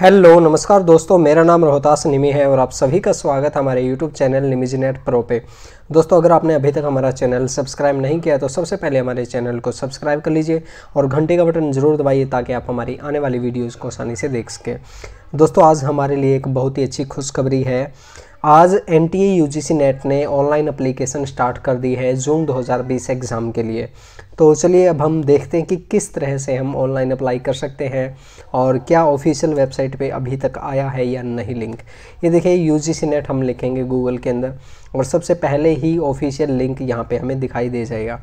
hello नमस्कार दोस्तों मेरा नाम रोहतास निमी है और आप सभी का स्वागत हमारे यूट्यूब चैनल निमीजी नेट प्रो पे दोस्तों अगर आपने अभी तक हमारा चैनल सब्सक्राइब नहीं किया तो सबसे पहले हमारे चैनल को सब्सक्राइब कर लीजिए और घंटे का बटन ज़रूर दबाइए ताकि आप हमारी आने वाली वीडियोज़ को आसानी से देख सकें दोस्तों आज हमारे लिए एक बहुत ही अच्छी खुशखबरी है आज एन टी यूजीसी नेट ने ऑनलाइन अप्लीकेशन स्टार्ट कर दी है जून 2020 एग्ज़ाम के लिए तो चलिए अब हम देखते हैं कि किस तरह से हम ऑनलाइन अप्लाई कर सकते हैं और क्या ऑफिशियल वेबसाइट पे अभी तक आया है या नहीं लिंक ये देखिए यूजीसी नेट हम लिखेंगे गूगल के अंदर और सबसे पहले ही ऑफिशियल लिंक यहाँ पे हमें दिखाई दे जाएगा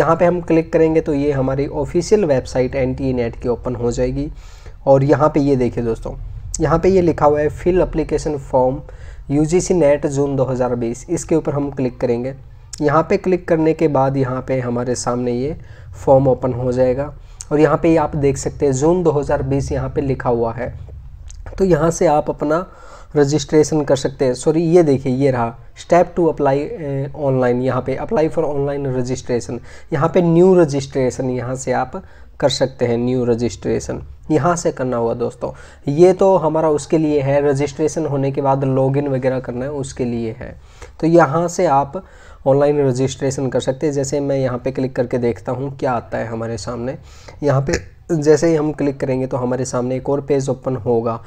यहाँ पे हम क्लिक करेंगे तो ये हमारी ऑफिशियल वेबसाइट एन नेट की ओपन हो जाएगी और यहाँ पर ये देखिए दोस्तों यहाँ पे ये लिखा हुआ है fill application form U G C NET June 2020 इसके ऊपर हम क्लिक करेंगे यहाँ पे क्लिक करने के बाद यहाँ पे हमारे सामने ये फॉर्म ओपन हो जाएगा और यहाँ पे आप देख सकते हैं जून 2020 यहाँ पे लिखा हुआ है तो यहाँ से आप अपना रजिस्ट्रेशन कर सकते हैं सॉरी ये देखिए ये रहा स्टेप टू अप्लाई ऑनलाइन यहाँ पे अप्लाई फॉर ऑनलाइन रजिस्ट्रेशन यहाँ पे न्यू रजिस्ट्रेशन यहाँ से आप कर सकते हैं न्यू रजिस्ट्रेशन यहाँ से करना होगा दोस्तों ये तो हमारा उसके लिए है रजिस्ट्रेशन होने के बाद लॉगिन वगैरह करना है उसके लिए है तो यहाँ से आप ऑनलाइन रजिस्ट्रेशन कर सकते हैं जैसे मैं यहाँ पे क्लिक करके देखता हूँ क्या आता है हमारे सामने यहाँ पे जैसे ही हम क्लिक करेंगे तो हमारे सामने एक और पेज ओपन होगा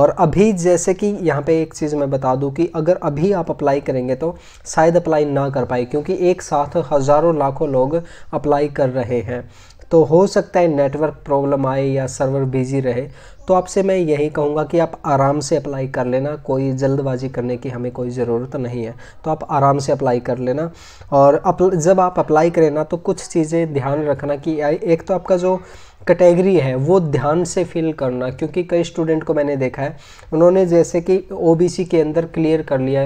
और अभी जैसे कि यहाँ पे एक चीज़ मैं बता दूँ कि अगर अभी आप अप्लाई करेंगे तो शायद अप्लाई ना कर पाए क्योंकि एक साथ हज़ारों लाखों लोग अप्लाई कर रहे हैं तो हो सकता है नेटवर्क प्रॉब्लम आए या सर्वर बिजी रहे तो आपसे मैं यही कहूँगा कि आप आराम से अप्लाई कर लेना कोई जल्दबाजी करने की हमें कोई ज़रूरत नहीं है तो आप आराम से अप्लाई कर लेना और अप, जब आप अप्लाई करें ना तो कुछ चीज़ें ध्यान रखना कि एक तो आपका जो कैटेगरी है वो ध्यान से फिल करना क्योंकि कई स्टूडेंट को मैंने देखा है उन्होंने जैसे कि ओबीसी के अंदर क्लियर कर लिया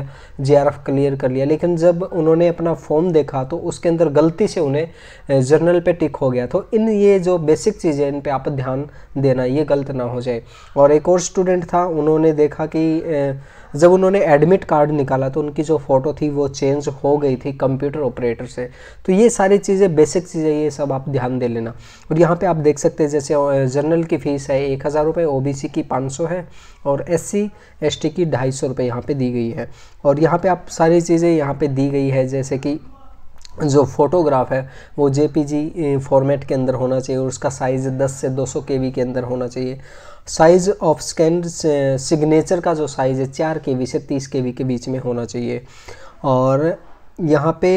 जे क्लियर कर लिया लेकिन जब उन्होंने अपना फॉर्म देखा तो उसके अंदर गलती से उन्हें जर्नल पे टिक हो गया तो इन ये जो बेसिक चीज़ें इन पर आप ध्यान देना ये गलत ना हो जाए और एक और स्टूडेंट था उन्होंने देखा कि जब उन्होंने एडमिट कार्ड निकाला तो उनकी जो फ़ोटो थी वो चेंज हो गई थी कंप्यूटर ऑपरेटर से तो ये सारी चीज़ें बेसिक चीज़ें ये सब आप ध्यान दे लेना और यहाँ पे आप देख सकते हैं जैसे जनरल की फ़ीस है एक हज़ार रुपये ओ की पाँच है और एस सी एस टी की ढाई सौ रुपये यहाँ पर दी गई है और यहाँ पर आप सारी चीज़ें यहाँ पर दी गई है जैसे कि जो फोटोग्राफ है वो जे फॉर्मेट के अंदर होना चाहिए और उसका साइज़ 10 से 200 के वी के अंदर होना चाहिए साइज़ ऑफ स्कैन सिग्नेचर का जो साइज़ है चार के वी से तीस के वी के बीच में होना चाहिए और यहाँ पे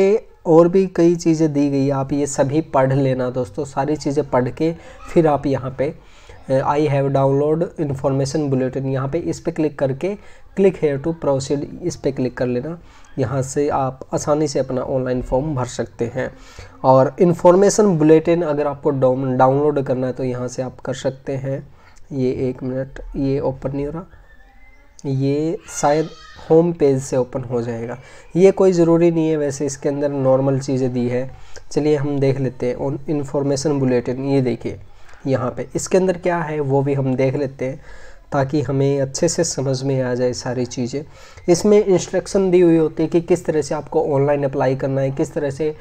और भी कई चीज़ें दी गई आप ये सभी पढ़ लेना दोस्तों सारी चीज़ें पढ़ के फिर आप यहाँ पे I have download information bulletin यहाँ पे इस पर क्लिक करके क्लिक हेयर टू प्रोसीड इस पर क्लिक कर लेना यहाँ से आप आसानी से अपना ऑनलाइन फॉर्म भर सकते हैं और इन्फॉर्मेशन बुलेटिन अगर आपको डाउनलोड करना है तो यहाँ से आप कर सकते हैं ये एक मिनट ये ओपन नहीं हो रहा ये शायद होम पेज से ओपन हो जाएगा ये कोई ज़रूरी नहीं है वैसे इसके अंदर नॉर्मल चीज़ें दी है चलिए हम देख लेते हैं और इन्फॉर्मेशन बुलेटिन ये देखिए यहाँ पे इसके अंदर क्या है वो भी हम देख लेते हैं ताकि हमें अच्छे से समझ में आ जाए सारी चीज़ें इसमें इंस्ट्रक्शन दी हुई होती है कि किस तरह से आपको ऑनलाइन अप्लाई करना है किस तरह से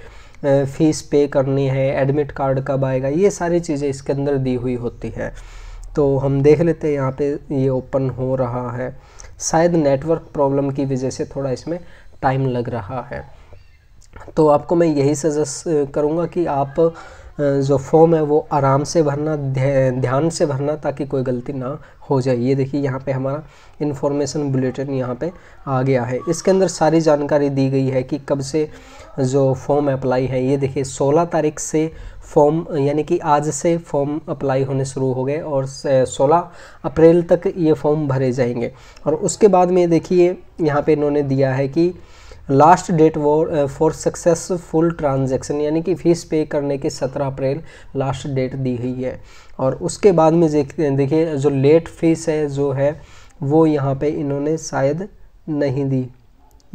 फ़ीस पे करनी है एडमिट कार्ड कब आएगा ये सारी चीज़ें इसके अंदर दी हुई होती है तो हम देख लेते हैं यहाँ पे ये ओपन हो रहा है शायद नेटवर्क प्रॉब्लम की वजह से थोड़ा इसमें टाइम लग रहा है तो आपको मैं यही सजेस्ट करूँगा कि आप जो फॉर्म है वो आराम से भरना ध्यान से भरना ताकि कोई गलती ना हो जाए ये देखिए यहाँ पे हमारा इन्फॉर्मेशन बुलेटिन यहाँ पे आ गया है इसके अंदर सारी जानकारी दी गई है कि कब से जो फॉर्म अप्लाई है ये देखिए 16 तारीख से फॉर्म यानी कि आज से फॉर्म अप्लाई होने शुरू हो गए और 16 अप्रैल तक ये फॉर्म भरे जाएंगे और उसके बाद में देखिए यहाँ पर इन्होंने दिया है कि लास्ट डेट वो फॉर सक्सेसफुल ट्रांजैक्शन यानी कि फ़ीस पे करने की सत्रह अप्रैल लास्ट डेट दी गई है और उसके बाद में देखिए जो लेट फीस है जो है वो यहाँ पे इन्होंने शायद नहीं दी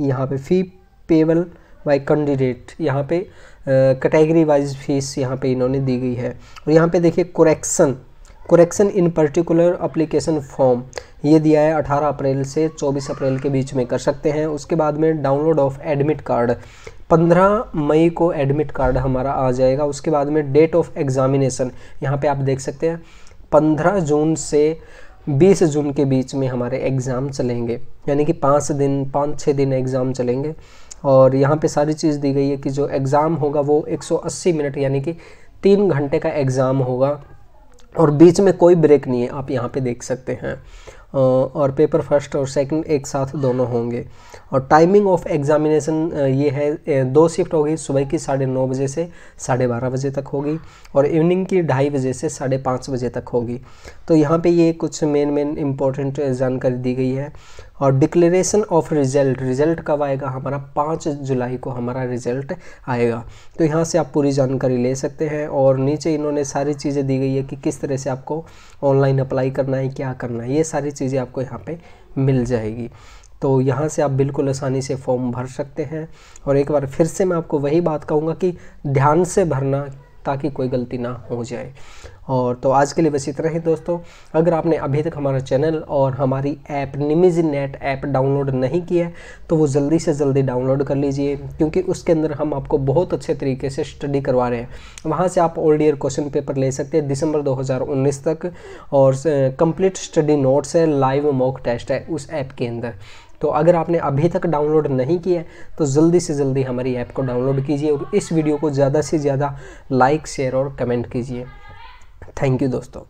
यहाँ पे फ़ी पेबल बाई कैंडिडेट यहाँ पे कैटेगरी वाइज फीस यहाँ पे इन्होंने दी गई है और यहाँ पे देखिए correction correction in particular application form ये दिया है 18 अप्रैल से 24 अप्रैल के बीच में कर सकते हैं उसके बाद में डाउनलोड ऑफ एडमिट कार्ड 15 मई को एडमिट कार्ड हमारा आ जाएगा उसके बाद में डेट ऑफ एग्ज़ामिनेशन यहाँ पे आप देख सकते हैं 15 जून से 20 जून के बीच में हमारे एग्ज़ाम चलेंगे यानी कि पाँच दिन पाँच छः दिन एग्ज़ाम चलेंगे और यहाँ पर सारी चीज़ दी गई है कि जो एग्ज़ाम होगा वो एक मिनट यानी कि तीन घंटे का एग्ज़ाम होगा और बीच में कोई ब्रेक नहीं है आप यहाँ पे देख सकते हैं और पेपर फर्स्ट और सेकंड एक साथ दोनों होंगे और टाइमिंग ऑफ एग्ज़ामिनेशन ये है दो शिफ्ट होगी सुबह की साढ़े नौ बजे से साढ़े बारह बजे तक होगी और इवनिंग की ढाई बजे से साढ़े पाँच बजे तक होगी तो यहाँ पे ये कुछ मेन मेन इम्पोर्टेंट जानकारी दी गई है और डिक्लेरेशन ऑफ रिजल्ट रिजल्ट कब आएगा हमारा पाँच जुलाई को हमारा रिजल्ट आएगा तो यहाँ से आप पूरी जानकारी ले सकते हैं और नीचे इन्होंने सारी चीज़ें दी गई है कि किस तरह से आपको ऑनलाइन अप्लाई करना है क्या करना है ये सारी चीज़ें आपको यहाँ पर मिल जाएगी तो यहाँ से आप बिल्कुल आसानी से फॉर्म भर सकते हैं और एक बार फिर से मैं आपको वही बात कहूँगा कि ध्यान से भरना ताकि कोई गलती ना हो जाए और तो आज के लिए बस इतना ही दोस्तों अगर आपने अभी तक हमारा चैनल और हमारी ऐप निमिज नेट ऐप डाउनलोड नहीं किया है तो वो जल्दी से जल्दी डाउनलोड कर लीजिए क्योंकि उसके अंदर हम आपको बहुत अच्छे तरीके से स्टडी करवा रहे हैं वहाँ से आप ओल्ड ईयर क्वेश्चन पेपर ले सकते हैं दिसंबर 2019 तक और कंप्लीट स्टडी नोट्स है लाइव मॉक टेस्ट है उस ऐप के अंदर तो अगर आपने अभी तक डाउनलोड नहीं किया है तो जल्दी से जल्दी हमारी ऐप को डाउनलोड कीजिए और इस वीडियो को ज़्यादा से ज़्यादा लाइक शेयर और कमेंट कीजिए थैंक यू दोस्तों